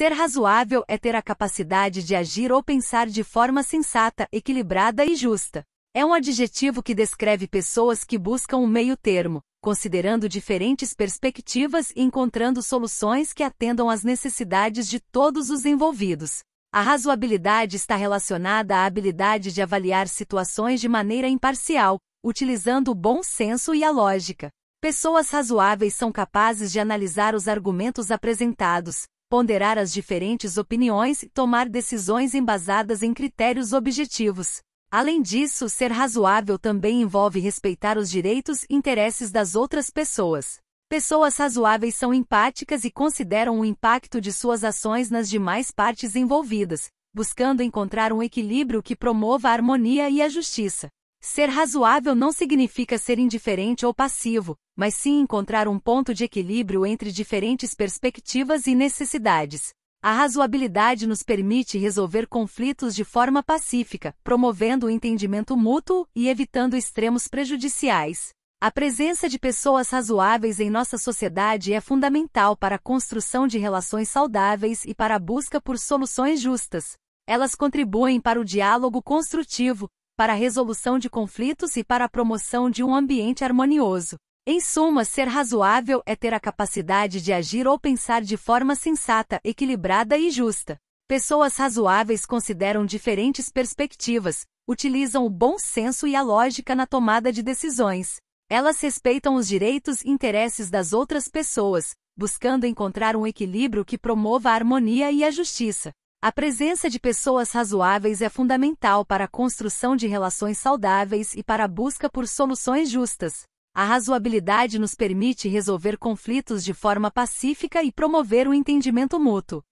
Ser razoável é ter a capacidade de agir ou pensar de forma sensata, equilibrada e justa. É um adjetivo que descreve pessoas que buscam um meio termo, considerando diferentes perspectivas e encontrando soluções que atendam às necessidades de todos os envolvidos. A razoabilidade está relacionada à habilidade de avaliar situações de maneira imparcial, utilizando o bom senso e a lógica. Pessoas razoáveis são capazes de analisar os argumentos apresentados, ponderar as diferentes opiniões e tomar decisões embasadas em critérios objetivos. Além disso, ser razoável também envolve respeitar os direitos e interesses das outras pessoas. Pessoas razoáveis são empáticas e consideram o impacto de suas ações nas demais partes envolvidas, buscando encontrar um equilíbrio que promova a harmonia e a justiça. Ser razoável não significa ser indiferente ou passivo, mas sim encontrar um ponto de equilíbrio entre diferentes perspectivas e necessidades. A razoabilidade nos permite resolver conflitos de forma pacífica, promovendo o entendimento mútuo e evitando extremos prejudiciais. A presença de pessoas razoáveis em nossa sociedade é fundamental para a construção de relações saudáveis e para a busca por soluções justas. Elas contribuem para o diálogo construtivo, para a resolução de conflitos e para a promoção de um ambiente harmonioso. Em suma, ser razoável é ter a capacidade de agir ou pensar de forma sensata, equilibrada e justa. Pessoas razoáveis consideram diferentes perspectivas, utilizam o bom senso e a lógica na tomada de decisões. Elas respeitam os direitos e interesses das outras pessoas, buscando encontrar um equilíbrio que promova a harmonia e a justiça. A presença de pessoas razoáveis é fundamental para a construção de relações saudáveis e para a busca por soluções justas. A razoabilidade nos permite resolver conflitos de forma pacífica e promover o entendimento mútuo.